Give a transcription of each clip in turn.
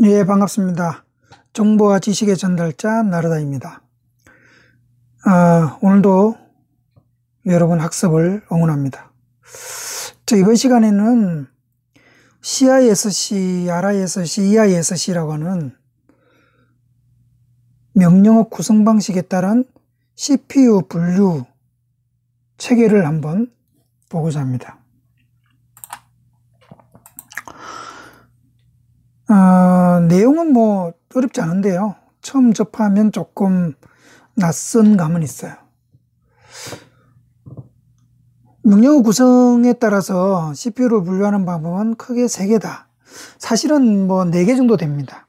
예, 반갑습니다. 정보와 지식의 전달자 나르다입니다. 아, 오늘도 여러분 학습을 응원합니다. 자, 이번 시간에는 CISC, RISC, EISC라고 하는 명령어 구성 방식에 따른 CPU 분류 체계를 한번 보고자 합니다. 어렵지 않은데요. 처음 접하면 조금 낯선 감은 있어요. 능력 구성에 따라서 CPU를 분류하는 방법은 크게 3개다. 사실은 뭐 4개 정도 됩니다.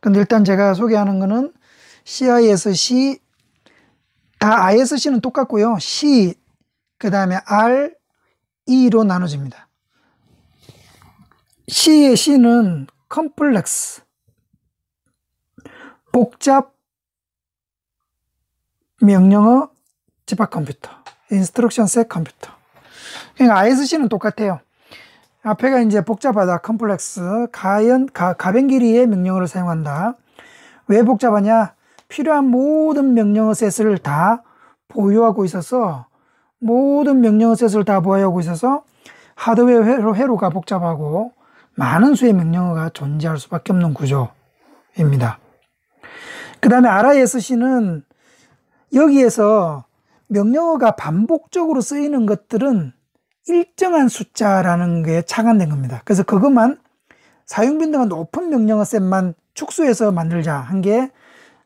근데 일단 제가 소개하는 거는 CISC, 다 ISC는 똑같고요. C, 그 다음에 R, E로 나눠집니다. C의 C는 Complex. 복잡 명령어 집합 컴퓨터 인스트럭션 셋 컴퓨터 그러니까 ISC는 똑같아요 앞에가 이제 복잡하다 컴플렉스 가연 가, 가변 길이의 명령어를 사용한다 왜 복잡하냐 필요한 모든 명령어 셋을 다 보유하고 있어서 모든 명령어 셋을 다 보유하고 있어서 하드웨어 회로, 회로가 복잡하고 많은 수의 명령어가 존재할 수밖에 없는 구조입니다 그 다음에 알아에서 시는 여기에서 명령어가 반복적으로 쓰이는 것들은 일정한 숫자라는 게 착안된 겁니다. 그래서 그것만 사용빈도가 높은 명령어 셋만 축소해서 만들자 한 게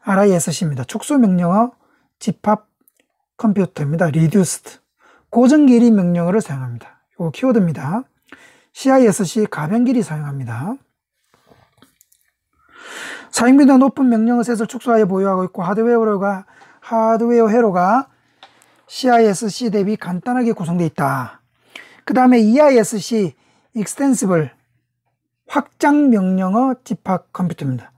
알아에서 시입니다. 축소 명령어 집합 컴퓨터입니다. reduced. 고정 길이 명령어를 사용합니다. 이 키워드입니다. CISC 가변 길이 사용합니다. 사용비도 높은 명령어 셋을 축소하여 보유하고 있고 하드웨어로가 하드웨어 회로가 CISC 대비 간단하게 구성되어 있다. 그 다음에 EISC Extensible 확장 명령어 집합 컴퓨터입니다.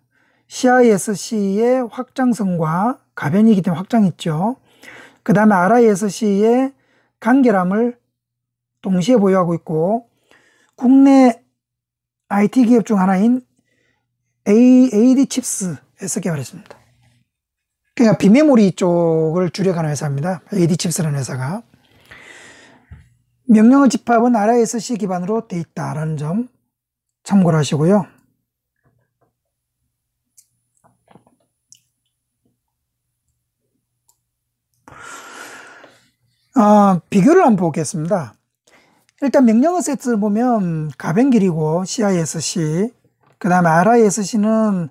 CISC의 확장성과 가변이기 때문에 확장이 있죠. 그 다음에 RISC의 간결함을 동시에 보유하고 있고 국내 IT 기업 중 하나인 AD 칩스에서 개발했습니다. 그러니까 비메모리 쪽을 주력하는 회사입니다. AD 칩스라는 회사가. 명령어 집합은 RISC 기반으로 되어 있다라는 점 참고를 하시고요. 아, 비교를 한번 보겠습니다. 일단 명령어 세트를 보면 가변 길이고 CISC, 그 다음에 RISC는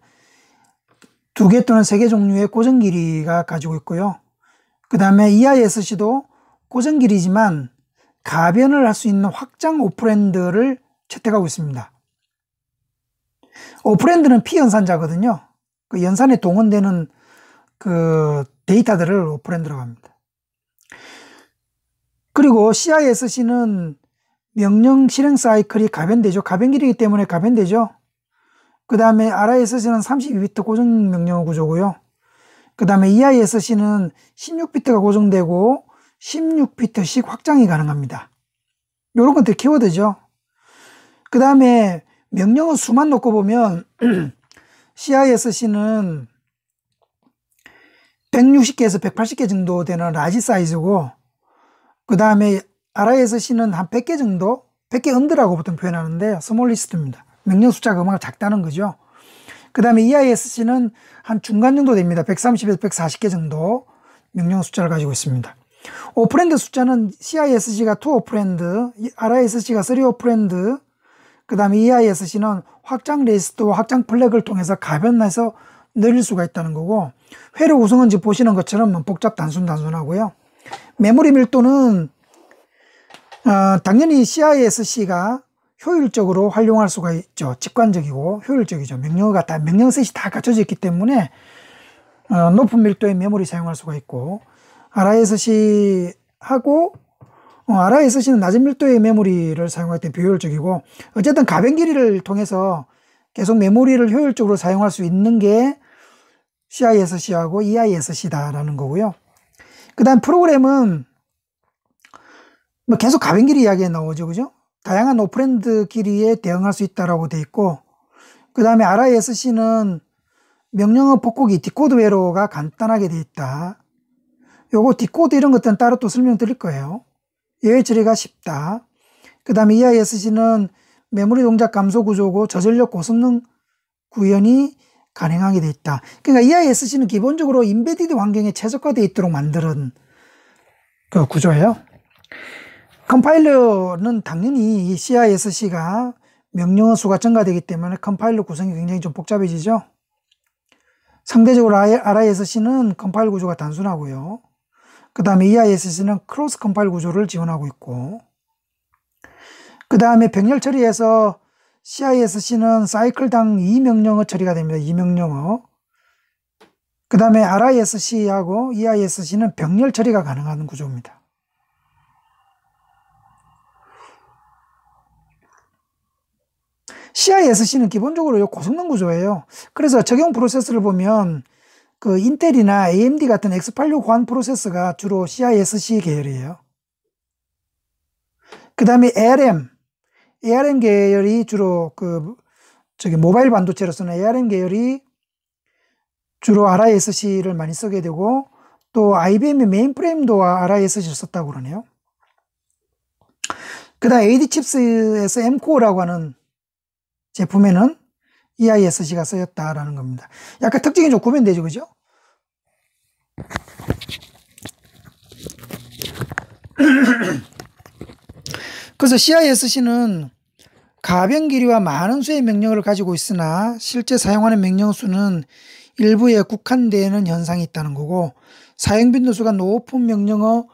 두 개 또는 세 개 종류의 고정 길이가 가지고 있고요. 그 다음에 EISC도 고정 길이지만 가변을 할 수 있는 확장 오프랜드를 채택하고 있습니다. 오프랜드는 피연산자거든요. 그 연산에 동원되는 그 데이터들을 오프랜드라고 합니다. 그리고 CISC는 명령 실행 사이클이 가변되죠. 가변 길이기 때문에 가변되죠. 그 다음에 RISC는 32비트 고정 명령 구조고요. 그 다음에 EISC는 16비트가 고정되고 16비트씩 확장이 가능합니다. 요런 것들 키워드죠. 그 다음에 명령어 수만 놓고 보면 CISC는 160개에서 180개 정도 되는 라지 사이즈고 그 다음에 RISC는 한 100개 정도 100개 언더라고 보통 표현하는데 스몰 리스트입니다. 명령 숫자가 그만큼 작다는 거죠. 그 다음에 EISC는 한 중간 정도 됩니다. 130에서 140개 정도 명령 숫자를 가지고 있습니다. 오프랜드 숫자는 CISC가 2 오프랜드, RISC가 3 오프랜드, 그 다음에 EISC는 확장 리스트와 확장 플래을 통해서 가변해서 늘릴 수가 있다는 거고 회로 구성은 지금 보시는 것처럼 뭐 복잡 단순 단순하고요. 메모리 밀도는 어, 당연히 CISC가 효율적으로 활용할 수가 있죠. 직관적이고 효율적이죠. 명령어가 다 명령셋이 다 갖춰져 있기 때문에 어, 높은 밀도의 메모리 사용할 수가 있고 RISC 하고 어, RISC는 낮은 밀도의 메모리를 사용할 때 비효율적이고 어쨌든 가변 길이를 통해서 계속 메모리를 효율적으로 사용할 수 있는 게 CISC하고 EISC다라는 거고요. 그 다음 프로그램은 뭐 계속 가변 길이 이야기에 나오죠. 그죠? 다양한 오프랜드끼리에 대응할 수 있다라고 돼 있고 그 다음에 RISC는 명령어 복구기 디코드 회로가 간단하게 돼 있다. 요거 디코드 이런 것들은 따로 또 설명드릴 거예요. 예외 처리가 쉽다. 그 다음에 EISC는 메모리 동작 감소 구조고 저전력 고성능 구현이 가능하게 돼 있다. 그러니까 EISC는 기본적으로 인베디드 환경에 최적화되어 있도록 만드는 그 구조예요. 컴파일러는 당연히 CISC가 명령어 수가 증가되기 때문에 컴파일러 구성이 굉장히 좀 복잡해지죠. 상대적으로 RISC는 컴파일 구조가 단순하고요. 그 다음에 EISC는 크로스 컴파일 구조를 지원하고 있고 그 다음에 병렬 처리에서 CISC는 사이클당 2명령어 처리가 됩니다. 2명령어 그 다음에 RISC하고 EISC는 병렬 처리가 가능한 구조입니다. CISC는 기본적으로 고성능 구조예요. 그래서 적용 프로세스를 보면 그 인텔이나 AMD 같은 X86 호환 프로세스가 주로 CISC 계열이에요. 그 다음에 ARM, ARM 계열이 주로 그 저기 모바일 반도체로 서는 ARM 계열이 주로 RISC를 많이 쓰게 되고 또 IBM의 메인프레임도 RISC를 썼다고 그러네요. 그 다음 AD 칩스에서 M 코어라고 하는 제품에는 e i s g 가 쓰였다라는 겁니다. 약간 특징이 좀 구별되죠, 그죠? 그래서 CISC는 가변 길이와 많은 수의 명령을 가지고 있으나 실제 사용하는 명령 수는 일부에 국한되는 현상이 있다는 거고 사용 빈도수가 높은 명령어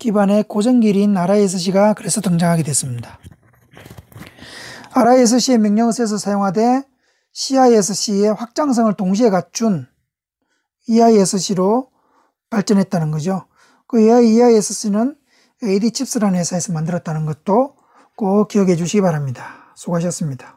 기반의 고정 길인 RISC가 그래서 등장하게 됐습니다. RISC의 명령어에서 사용하되 CISC의 확장성을 동시에 갖춘 EISC로 발전했다는 거죠. 그 EISC는 AD 칩스라는 회사에서 만들었다는 것도 꼭 기억해 주시기 바랍니다. 수고하셨습니다.